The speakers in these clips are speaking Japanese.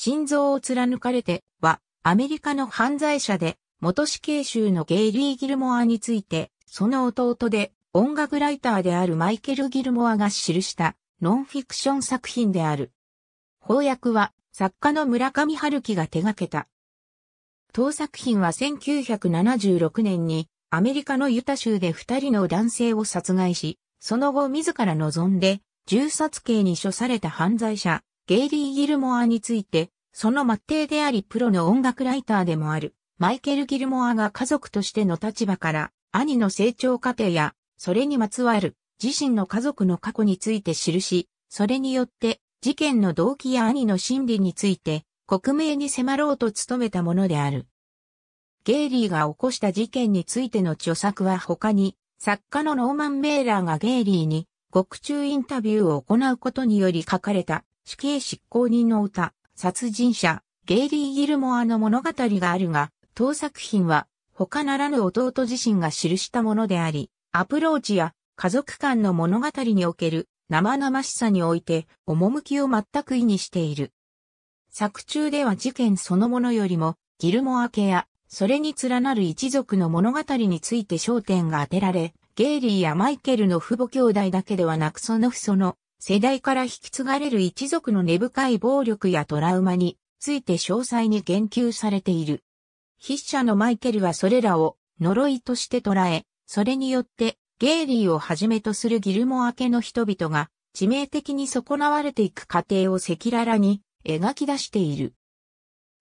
心臓を貫かれては、アメリカの犯罪者で、元死刑囚のゲイリー・ギルモアについて、その弟で音楽ライターであるマイケル・ギルモアが記したノンフィクション作品である。翻訳は作家の村上春樹が手掛けた。当作品は1976年にアメリカのユタ州で二人の男性を殺害し、その後自ら望んで銃殺刑に処された犯罪者、ゲイリー・ギルモアについて、その末弟でありプロの音楽ライターでもある、マイケル・ギルモアが家族としての立場から、兄の成長過程や、それにまつわる、自身の家族の過去について記し、それによって、事件の動機や兄の心理について、克明に迫ろうと努めたものである。ゲイリーが起こした事件についての著作は他に、作家のノーマン・メーラーがゲイリーに、獄中インタビューを行うことにより書かれた死刑執行人の歌、殺人者、ゲイリー・ギルモアの物語があるが、当作品は、他ならぬ弟自身が記したものであり、アプローチや家族間の物語における生々しさにおいて、趣を全く意にしている。作中では事件そのものよりも、ギルモア家や、それに連なる一族の物語について焦点が当てられ、ゲイリーやマイケルの父母兄弟だけではなくその父その世代から引き継がれる一族の根深い暴力やトラウマについて詳細に言及されている。筆者のマイケルはそれらを呪いとして捉え、それによってゲイリーをはじめとするギルモア家の人々が致命的に損なわれていく過程を赤裸々に描き出している。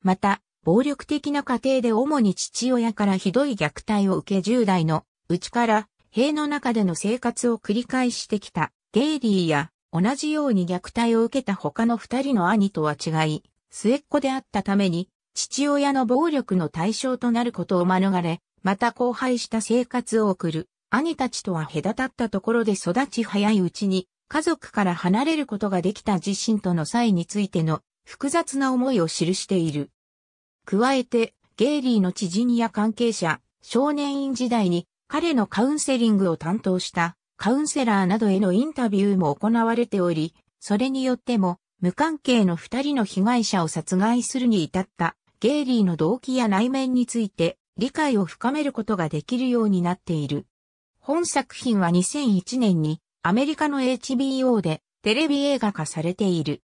また、暴力的な過程で主に父親からひどい虐待を受け10代のうちから塀の中での生活を繰り返してきたゲイリーや同じように虐待を受けた他の二人の兄とは違い、末っ子であったために、父親の暴力の対象となることを免れ、また荒廃した生活を送る、兄たちとは隔たったところで育ち早いうちに、家族から離れることができた自身との際についての複雑な思いを記している。加えて、ゲイリーの知人や関係者、少年院時代に彼のカウンセリングを担当したカウンセラーなどへのインタビューも行われており、それによっても無関係の二人の被害者を殺害するに至ったゲイリーの動機や内面について理解を深めることができるようになっている。本作品は2001年にアメリカの HBO でテレビ映画化されている。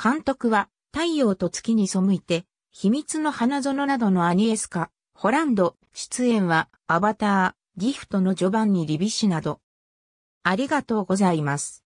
監督は太陽と月に背いて秘密の花園などのアニエスカ、ホランド、出演はアバター、ギフトの序盤にリビシなどありがとうございます。